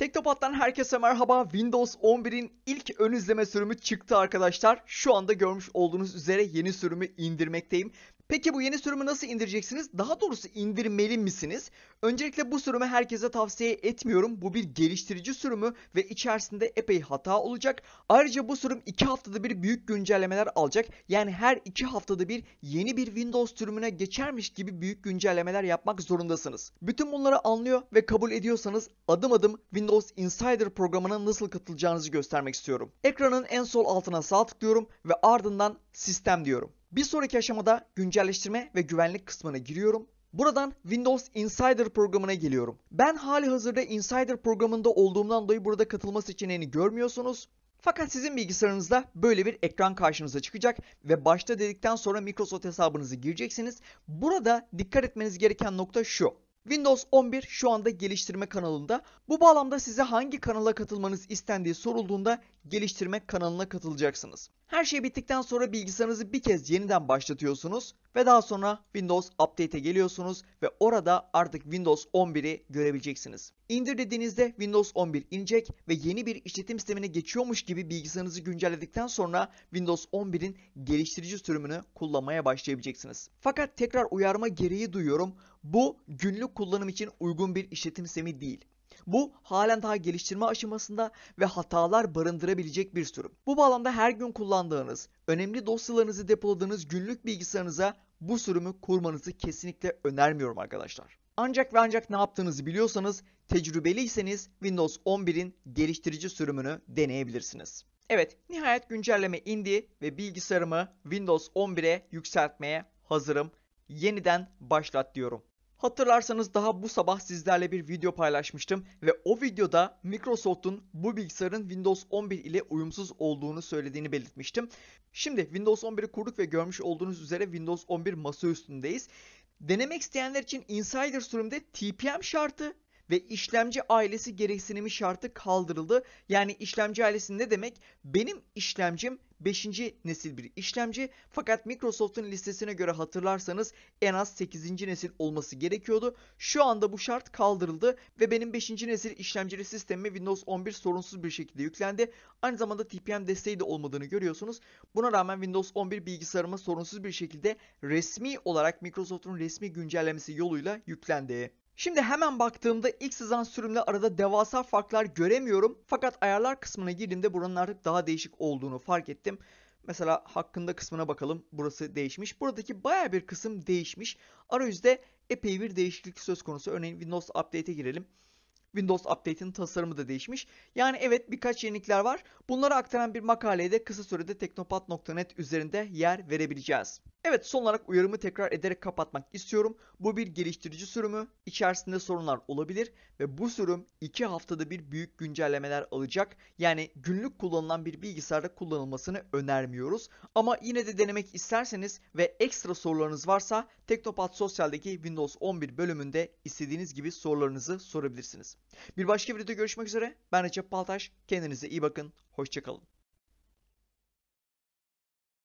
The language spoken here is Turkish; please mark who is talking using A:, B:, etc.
A: Tektopat'tan herkese merhaba. Windows 11'in ilk ön izleme sürümü çıktı arkadaşlar. Şu anda görmüş olduğunuz üzere yeni sürümü indirmekteyim. Peki bu yeni sürümü nasıl indireceksiniz? Daha doğrusu indirmeli misiniz? Öncelikle bu sürümü herkese tavsiye etmiyorum. Bu bir geliştirici sürümü ve içerisinde epey hata olacak. Ayrıca bu sürüm 2 haftada bir büyük güncellemeler alacak. Yani her 2 haftada bir yeni bir Windows sürümüne geçermiş gibi büyük güncellemeler yapmak zorundasınız. Bütün bunları anlıyor ve kabul ediyorsanız adım adım Windows Windows Insider programına nasıl katılacağınızı göstermek istiyorum. Ekranın en sol altına sağ tıklıyorum ve ardından sistem diyorum. Bir sonraki aşamada güncelleştirme ve güvenlik kısmına giriyorum. Buradan Windows Insider programına geliyorum. Ben hali hazırda Insider programında olduğumdan dolayı burada katılma seçeneğini görmüyorsunuz. Fakat sizin bilgisayarınızda böyle bir ekran karşınıza çıkacak ve başta dedikten sonra Microsoft hesabınızı gireceksiniz. Burada dikkat etmeniz gereken nokta şu. Windows 11 şu anda geliştirme kanalında. Bu bağlamda size hangi kanala katılmanız istendiği sorulduğunda geliştirme kanalına katılacaksınız. Her şey bittikten sonra bilgisayarınızı bir kez yeniden başlatıyorsunuz ve daha sonra Windows Update'e geliyorsunuz ve orada artık Windows 11'i görebileceksiniz. İndir dediğinizde Windows 11 inecek ve yeni bir işletim sistemine geçiyormuş gibi bilgisayarınızı güncelledikten sonra Windows 11'in geliştirici sürümünü kullanmaya başlayabileceksiniz. Fakat tekrar uyarma gereği duyuyorum. Bu günlük kullanım için uygun bir işletim sistemi değil. Bu halen daha geliştirme aşamasında ve hatalar barındırabilecek bir sürüm. Bu bağlamda her gün kullandığınız, önemli dosyalarınızı depoladığınız günlük bilgisayarınıza bu sürümü kurmanızı kesinlikle önermiyorum arkadaşlar. Ancak ve ancak ne yaptığınızı biliyorsanız, tecrübeliyseniz Windows 11'in geliştirici sürümünü deneyebilirsiniz. Evet, nihayet güncelleme indi ve bilgisayarımı Windows 11'e yükseltmeye hazırım. Yeniden başlat diyorum. Hatırlarsanız daha bu sabah sizlerle bir video paylaşmıştım ve o videoda Microsoft'un bu bilgisayarın Windows 11 ile uyumsuz olduğunu söylediğini belirtmiştim. Şimdi Windows 11'i kurduk ve görmüş olduğunuz üzere Windows 11 masa üstündeyiz. Denemek isteyenler için Insider sürümde TPM şartı ve işlemci ailesi gereksinimi şartı kaldırıldı. Yani işlemci ailesi ne demek? Benim işlemcim 5. nesil bir işlemci fakat Microsoft'un listesine göre hatırlarsanız en az 8. nesil olması gerekiyordu. Şu anda bu şart kaldırıldı ve benim 5. nesil işlemcili sistemime Windows 11 sorunsuz bir şekilde yüklendi. Aynı zamanda TPM desteği de olmadığını görüyorsunuz. Buna rağmen Windows 11 bilgisayarıma sorunsuz bir şekilde resmi olarak Microsoft'un resmi güncellemesi yoluyla yüklendi. Şimdi hemen baktığımda ilk sızan sürümle arada devasa farklar göremiyorum. Fakat ayarlar kısmına girdiğimde buranın artık daha değişik olduğunu fark ettim. Mesela hakkında kısmına bakalım. Burası değişmiş. Buradaki baya bir kısım değişmiş. Arayüzde epey bir değişiklik söz konusu. Örneğin Windows Update'e girelim. Windows Update'in tasarımı da değişmiş. Yani evet birkaç yenilikler var. Bunları aktaran bir makaleye de kısa sürede teknopat.net üzerinde yer verebileceğiz. Evet son olarak uyarımı tekrar ederek kapatmak istiyorum. Bu bir geliştirici sürümü. İçerisinde sorunlar olabilir ve bu sürüm 2 haftada bir büyük güncellemeler alacak. Yani günlük kullanılan bir bilgisayarda kullanılmasını önermiyoruz. Ama yine de denemek isterseniz ve ekstra sorularınız varsa Teknopat Sosyal'deki Windows 11 bölümünde istediğiniz gibi sorularınızı sorabilirsiniz. Bir başka videoda görüşmek üzere. Ben Recep Paltaş. Kendinize iyi bakın. Hoşçakalın.